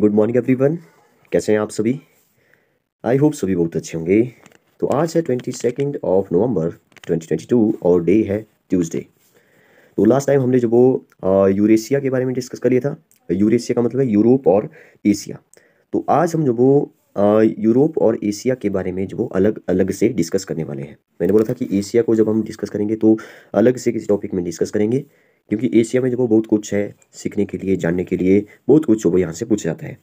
good morning everyone कैसे हैं आप सभी आई होप सभी बहुत अच्छे होंगे तो आज है ट्वेंटी सेकेंड ऑफ नवंबर 2022 और डे है ट्यूसडे तो लास्ट टाइम हमने जब वो यूरेशिया के बारे में डिस्कस कर लिया था यूरेशिया का मतलब है यूरोप और एशिया तो आज हम जब वो यूरोप और एशिया के बारे में जो वो अलग अलग से डिस्कस करने वाले हैं मैंने बोला था कि एशिया को जब हम डिस्कस करेंगे तो अलग से किसी टॉपिक में डिस्कस करेंगे क्योंकि एशिया में देखो बहुत कुछ है सीखने के लिए जानने के लिए बहुत कुछ वो यहाँ से पूछा जाता है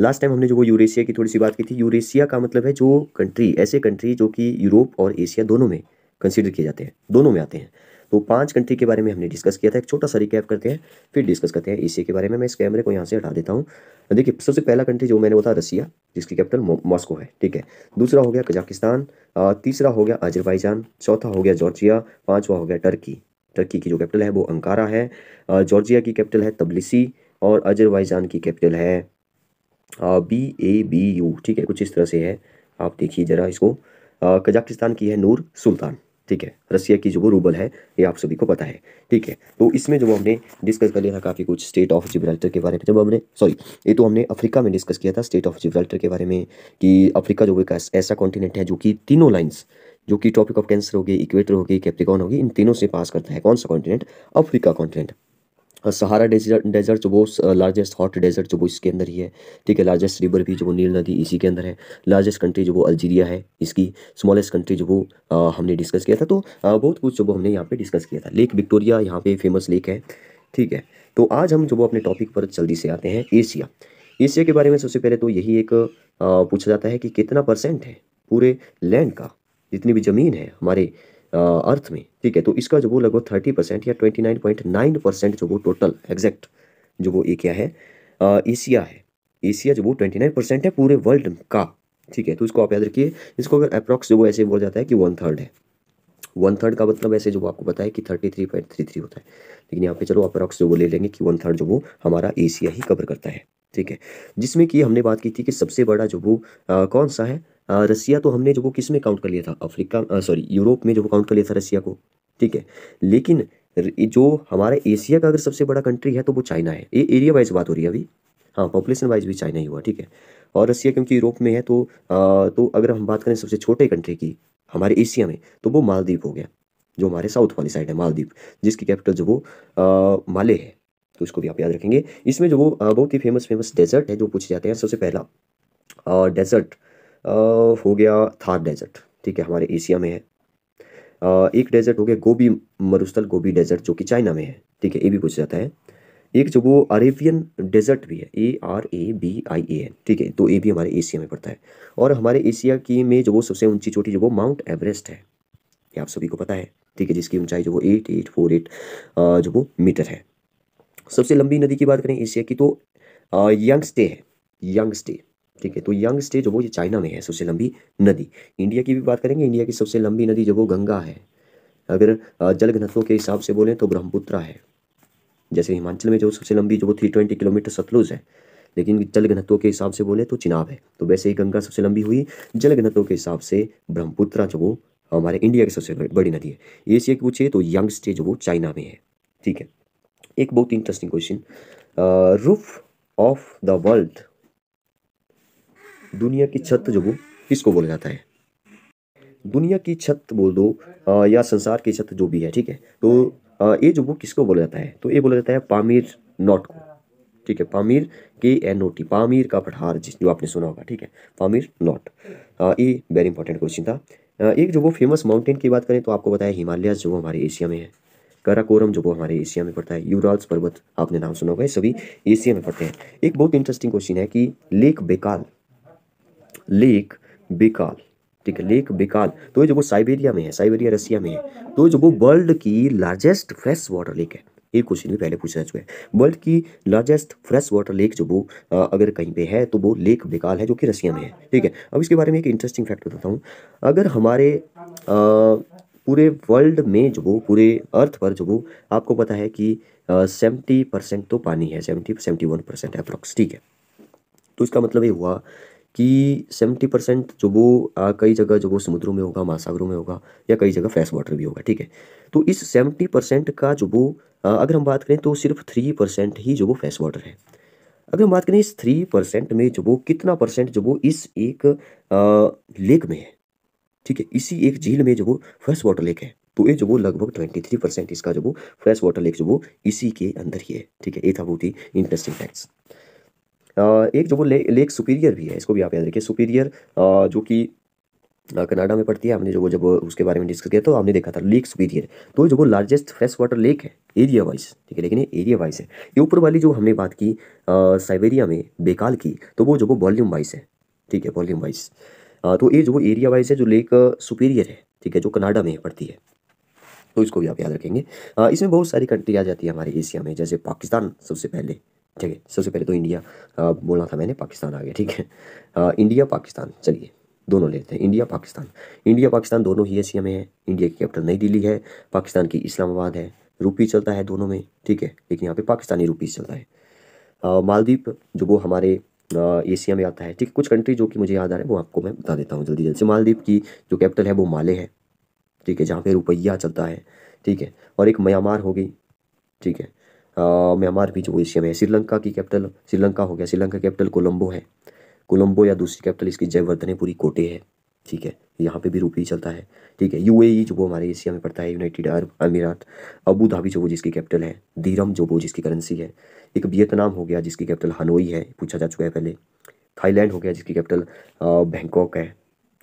लास्ट टाइम हमने जो वो यूरेशिया की थोड़ी सी बात की थी यूरेशिया का मतलब है जो कंट्री ऐसे कंट्री जो कि यूरोप और एशिया दोनों में कंसिडर किए जाते हैं दोनों में आते हैं तो पांच कंट्री के बारे में हमने डिस्कस किया था एक छोटा सा रिकैप करते हैं फिर डिस्कस करते हैं एशिया के बारे में मैं इस कैमरे को यहाँ से हटा देता हूँ देखिए सबसे पहला कंट्री जो मैंने बताया रसिया जिसकी कैपिटल मॉस्को है ठीक है दूसरा हो गया कजाकिस्तान तीसरा हो गया अजरबैजान चौथा हो गया जॉर्जिया पाँचवा हो गया टर्की टर्की की जो कैपिटल है वो अंकारा है जॉर्जिया की कैपिटल है तबलिसी और अजरबैजान की कैपिटल है बी ए बी यू ठीक है कुछ इस तरह से है आप देखिए ज़रा इसको कजाकिस्तान की है नूर सुल्तान ठीक है रसिया की जो वो रूबल है ये आप सभी को पता है ठीक है तो इसमें जो हमने डिस्कस कर लिया था काफ़ी कुछ स्टेट ऑफ जिब्राल्टर के बारे में जब हमने सॉरी ये तो हमने अफ्रीका में डिस्कस किया था स्टेट ऑफ जिब्राल्टर के बारे में कि अफ्रीका जो एक ऐसा कॉन्टिनेंट है जो कि तीनों लाइन्स जो कि टॉपिक ऑफ कैंसर होगी इक्वेटर होगी कैप्टिकॉन होगी इन तीनों से पास करता है कौन सा continent Africa continent Sahara desert desert जो वो लार्जेस्ट हॉट डेजर्ट जो वो इसके अंदर ही है ठीक है लार्जेस्ट रिवर भी जो वो नील नदी इसी के अंदर है लार्जेस्ट कंट्री जो वो अल्जीरिया है इसकी स्मॉलेस्ट कंट्री जो वो आ, हमने डिस्कस किया था तो आ, बहुत कुछ जो वो हमने यहाँ पे डिस्कस किया था लेक विक्टोरिया यहाँ पे फेमस लेक है ठीक है तो आज हम जो वो अपने टॉपिक पर जल्दी से आते हैं एशिया एशिया के बारे में सबसे पहले तो यही एक पूछा जाता है कि कितना परसेंट है पूरे लैंड का जितनी भी ज़मीन है हमारे अर्थ में ठीक है तो इसका जो वो लगभग थर्टी परसेंट या twenty nine point nine percent जो वो टोटल एग्जैक्ट जो वो ये क्या है एशिया है एशिया जो वो ट्वेंटी नाइन परसेंट है पूरे वर्ल्ड का ठीक है तो इसको आप याद रखिए इसको अगर अप्रॉक्स जो वो ऐसे बोल जाता है कि वन थर्ड है वन थर्ड का मतलब ऐसे जो वो आपको पता है कि thirty three point three three होता है लेकिन यहाँ पे चलो अप्रॉक्स जो वो ले लेंगे कि वन थर्ड जो वो हमारा एशिया ही कवर करता है ठीक है जिसमें कि हमने बात की थी कि सबसे बड़ा जो वो आ, कौन सा है आ, रसिया तो हमने जो वो किस में काउंट कर लिया था अफ्रीका सॉरी यूरोप में जो वो काउंट कर लिया था रसिया को ठीक है लेकिन जो हमारे एशिया का अगर सबसे बड़ा कंट्री है तो वो चाइना है ये एरिया वाइज बात हो रही है अभी हाँ पॉपुलेशन वाइज भी चाइना ही हुआ ठीक है और रसिया क्योंकि यूरोप में है तो आ, तो अगर हम बात करें सबसे छोटे कंट्री की हमारे एशिया में तो वो मालदीव हो गया जो हमारे साउथ वाली साइड है मालदीव जिसकी कैपिटल जो वो आ, माले है तो इसको भी आप याद रखेंगे इसमें जो वो बहुत ही फेमस फेमस डेजर्ट है जो पूछे जाते हैं सबसे पहला डेजर्ट हो गया थार डेजर्ट ठीक है हमारे एशिया में है एक डेजर्ट हो गया गोभी मरुस्थल गोभी डेजर्ट जो कि चाइना में है ठीक है ये भी पूछा जाता है एक जो वो अरेबियन डेजर्ट भी है A R A B I ए है ठीक है तो ये भी हमारे एशिया में पड़ता है और हमारे एशिया की में जो वो सबसे ऊंची चोटी जो वो माउंट एवरेस्ट है ये आप सभी को पता है ठीक है जिसकी ऊंचाई जो वो एट एट फोर एट जो वो मीटर है सबसे लंबी नदी की बात करें एशिया की तो यंगस्टे है यंगस्टे ठीक है तो यंग स्टे जो वो ये चाइना में है सबसे लंबी नदी इंडिया की भी बात करेंगे इंडिया की सबसे लंबी नदी जो वो गंगा है अगर जल घनत्वों के हिसाब से बोलें तो ब्रह्मपुत्रा है जैसे हिमाचल में जो सबसे लंबी जो वो थ्री ट्वेंटी किलोमीटर सतलुज है लेकिन जल घनत्वों के हिसाब से बोले तो चिनाब है तो वैसे ही गंगा सबसे लंबी हुई जल घनत्वों के हिसाब से ब्रह्मपुत्रा जो वो हमारे इंडिया की सबसे बड़ी नदी है एशिया की पूछिए तो यंग स्टे जो वो चाइना में है ठीक है एक बहुत interesting question roof of the world दुनिया की छत जो वो किसको बोला जाता है दुनिया की छत बोल दो आ, uh, या संसार की छत जो भी है ठीक है तो आ, uh, ये जो वो किसको बोला जाता है तो ये बोला जाता है पामीर नॉट को ठीक है पामीर के एन ओ टी पामीर का पठार जिस जो आपने सुना होगा ठीक है पामीर नॉट uh, ये वेरी इंपॉर्टेंट क्वेश्चन था एक जो वो फेमस माउंटेन की बात करें तो आपको बताया हिमालय जो हमारे एशिया में है काराकोरम जो वो हमारे एशिया में पड़ता है यूराल्स पर्वत आपने नाम सुना होगा सभी एशिया में पड़ते हैं एक बहुत इंटरेस्टिंग क्वेश्चन है कि लेक बेकाल लेक बेकाल ठीक है लेक बेकाल तो ये जो वो साइबेरिया में है साइबेरिया रसिया में है तो जो वो वर्ल्ड की लार्जेस्ट फ्रेश वाटर लेक है एक क्वेश्चन भी पहले पूछा चुका है वर्ल्ड की लार्जेस्ट फ्रेश वाटर लेक जो वो अगर कहीं पे है तो वो लेक बेकाल है जो कि रसिया में है ठीक है अब इसके बारे में एक इंटरेस्टिंग फैक्ट बताता हूँ अगर हमारे पूरे वर्ल्ड में जो वो पूरे अर्थ पर जो वो आपको पता है कि सेवेंटी परसेंट तो पानी है seventy seventy one percent approx ठीक है तो इसका मतलब ये हुआ कि सेवेंटी परसेंट जो वो आ, कई जगह जो वो समुद्रों में होगा महासागरों में होगा या कई जगह फ्रेश वाटर भी होगा ठीक है तो इस सेवेंटी परसेंट का जो वो आ, अगर हम बात करें तो सिर्फ थ्री परसेंट ही जो वो फ्रेश वाटर है अगर हम बात करें इस थ्री परसेंट में जो वो कितना परसेंट जो वो इस एक आ, लेक में है ठीक है इसी एक झील में जो वो फ्रेश वाटर लेक है तो ये जो वो लगभग ट्वेंटी थ्री परसेंट इसका जो वो फ्रेश वाटर लेक जो वो इसी के अंदर ही है ठीक है ये था बहुत ही इंटरेस्टिंग फैक्ट्स एक जो वो ले, लेक सुपीरियर भी है इसको भी आप याद रखिए सुपीरियर जो कि कनाडा में पड़ती है हमने जो वो जब उसके बारे में डिस्कस किया तो हमने देखा था लेक सुपीरियर तो जो वो लार्जेस्ट फ्रेश वाटर लेक है एरिया वाइज ठीक है लेकिन ये एरिया वाइज है ये ऊपर वाली जो हमने बात की साइबेरिया में बेकाल की तो वो जो वो वॉल्यूम वाइज है ठीक है वॉल्यूम वाइज तो ये जो एरिया वाइज है जो लेक सुपीरियर है ठीक है जो कनाडा में पड़ती है तो इसको भी आप याद रखेंगे इसमें बहुत सारी कंट्री आ जाती है हमारे एशिया में जैसे पाकिस्तान सबसे पहले ठीक है सबसे पहले तो इंडिया आ, बोलना था मैंने पाकिस्तान आ गया ठीक है आ, इंडिया पाकिस्तान चलिए दोनों लेते हैं इंडिया पाकिस्तान इंडिया पाकिस्तान दोनों ही एशिया में है इंडिया की कैपिटल नई दिल्ली है पाकिस्तान की इस्लामाबाद है रूपी चलता है दोनों में ठीक है लेकिन यहाँ पे पाकिस्तानी रूपी चलता है मालदीप जो वो हमारे एशिया में आता है ठीक है कुछ कंट्री जो कि मुझे याद आ रहा है वो आपको मैं बता देता हूँ जल्दी जल्दी से की जो कैपिटल है वो माले है ठीक है जहाँ पे रुपया चलता है ठीक है और एक म्यांमार हो गई ठीक है म्यांमार भी जो एशिया में है श्रीलंका की कैपिटल श्रीलंका हो गया श्रीलंका कैपिटल कोलंबो है कोलंबो या दूसरी कैपिटल इसकी जयवर्धनपुरी कोटे है ठीक है यहाँ पे भी रुपये चलता है ठीक है यूएई जो वो हमारे एशिया में पड़ता है यूनाइटेड अरब अमीरात अबू धाबी जो वो जिसकी कैपिटल है दीरम जो वो जिसकी करेंसी है एक वियतनाम हो गया जिसकी कैपिटल हनोई है पूछा जा चुका है पहले थाईलैंड हो गया जिसकी कैपिटल बैंकॉक है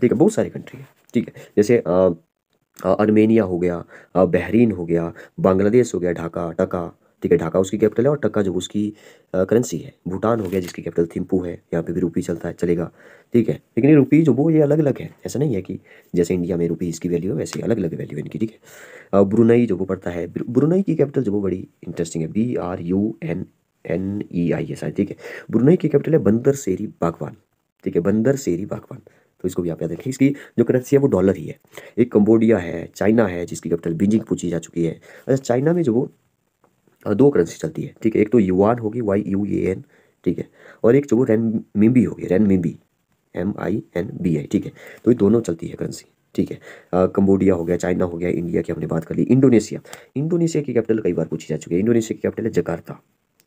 ठीक है बहुत सारी कंट्री है ठीक है जैसे आर्मेनिया हो गया बहरीन हो गया बांग्लादेश हो गया ढाका टका ठीक है ढाका उसकी कैपिटल है और टक्का जो उसकी करेंसी है भूटान हो गया जिसकी कैपिटल थिम्पू है यहाँ पे भी रुपी चलता है चलेगा ठीक है लेकिन ये रुपी जो वो ये अलग अलग है ऐसा नहीं है कि जैसे इंडिया में रुपी इसकी वैल्यू है वैसे अलग अलग वैल्यू है इनकी ठीक है ब्रुनई जो वो पड़ता है ब्रुनई की कैपिटल जो वो बड़ी इंटरेस्टिंग है B R U N N E I है आई ठीक है ब्रुनई की कैपिटल है बंदर सेरी बागवान ठीक है बंदर सेरी बागवान तो इसको भी आप याद रखें इसकी जो करेंसी है वो डॉलर ही है एक कंबोडिया है चाइना है जिसकी कैपिटल बीजिंग पूछी जा चुकी है अच्छा चाइना में जो वो दो करेंसी चलती है ठीक है एक तो युआन होगी वाई यू ए एन ठीक है और एक चलो रेन मिम्बी होगी रेन मिम्बी M I N B I ठीक है तो ये दोनों चलती है करेंसी ठीक है कंबोडिया हो गया चाइना हो गया इंडिया की हमने बात कर ली इंडोनेशिया इंडोनेशिया की कैपिटल कई बार पूछी जा चुकी है इंडोनेशिया की कैपिटल है जकार्ता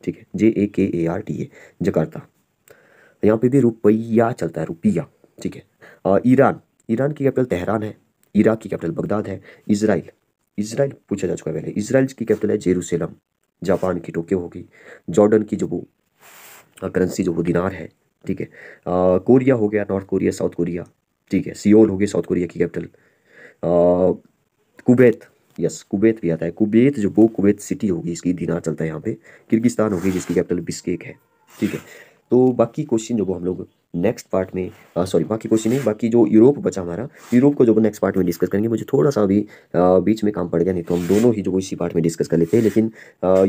ठीक है J A K A R T A Jakarta यहाँ पे भी रुपया चलता है रुपया ठीक है ईरान ईरान की कैपिटल तेहरान है इराक की कैपिटल बगदाद है इसराइल इसराइल पूछा जा चुका है पहले इसराइल की कैपिटल है जेरूसलम जापान की टोक्यो होगी जॉर्डन की जो वो करेंसी जो वो दिनार है ठीक है कोरिया हो गया नॉर्थ कोरिया साउथ कोरिया ठीक है सियोल हो गई साउथ कोरिया की कैपिटल कुबैत यस कुबैत भी आता है कुबैत जो वो कुबैत सिटी होगी इसकी दिनार चलता है यहाँ पे किर्गिस्तान होगी जिसकी कैपिटल बिस्केक है ठीक है तो बाकी क्वेश्चन जो वो हम लोग नेक्स्ट पार्ट में सॉरी uh, बाकी क्वेश्चन नहीं बाकी जो यूरोप बचा हमारा यूरोप को जो नेक्स्ट पार्ट में डिस्कस करेंगे मुझे थोड़ा सा अभी uh, बीच में काम पड़ गया नहीं तो हम दोनों ही जो इसी पार्ट में डिस्कस कर लेते हैं लेकिन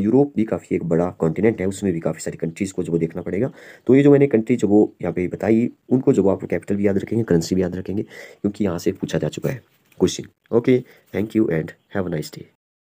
यूरोप uh, भी काफ़ी एक बड़ा कॉन्टिनेंट है उसमें भी काफ़ी सारी कंट्रीज़ को जो वो देखना पड़ेगा तो ये जो मैंने कंट्री जो वो यहाँ पे बताई उनको जो आप कैपिटल भी याद रखेंगे करेंसी भी याद रखेंगे क्योंकि यहाँ से पूछा जा चुका है question okay thank you and have a nice day